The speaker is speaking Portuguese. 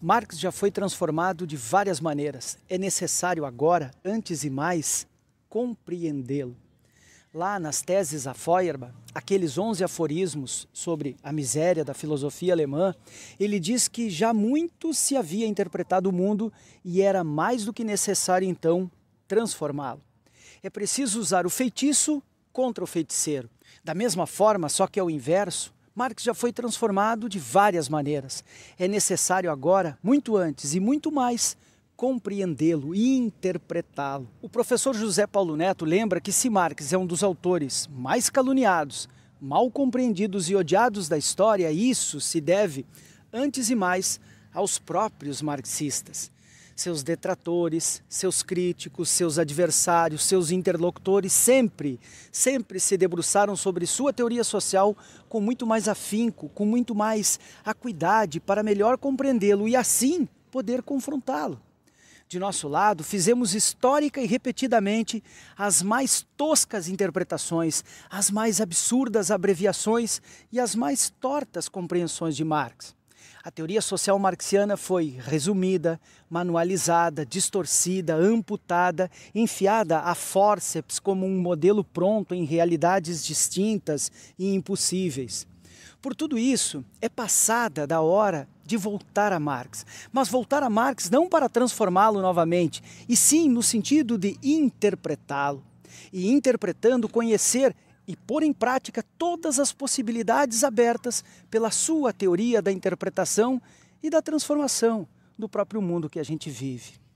Marx já foi transformado de várias maneiras. É necessário agora, antes e mais, compreendê-lo. Lá nas teses a Feuerbach, aqueles 11 aforismos sobre a miséria da filosofia alemã, ele diz que já muito se havia interpretado o mundo e era mais do que necessário então transformá-lo. É preciso usar o feitiço contra o feiticeiro. Da mesma forma, só que é o inverso, Marx já foi transformado de várias maneiras. É necessário agora, muito antes e muito mais, compreendê-lo e interpretá-lo. O professor José Paulo Neto lembra que se Marx é um dos autores mais caluniados, mal compreendidos e odiados da história, isso se deve, antes e mais, aos próprios marxistas seus detratores, seus críticos, seus adversários, seus interlocutores sempre, sempre se debruçaram sobre sua teoria social com muito mais afinco, com muito mais acuidade para melhor compreendê-lo e assim poder confrontá-lo. De nosso lado, fizemos histórica e repetidamente as mais toscas interpretações, as mais absurdas abreviações e as mais tortas compreensões de Marx. A teoria social marxiana foi resumida, manualizada, distorcida, amputada, enfiada a forceps como um modelo pronto em realidades distintas e impossíveis. Por tudo isso, é passada da hora de voltar a Marx. Mas voltar a Marx não para transformá-lo novamente, e sim no sentido de interpretá-lo. E interpretando, conhecer e pôr em prática todas as possibilidades abertas pela sua teoria da interpretação e da transformação do próprio mundo que a gente vive.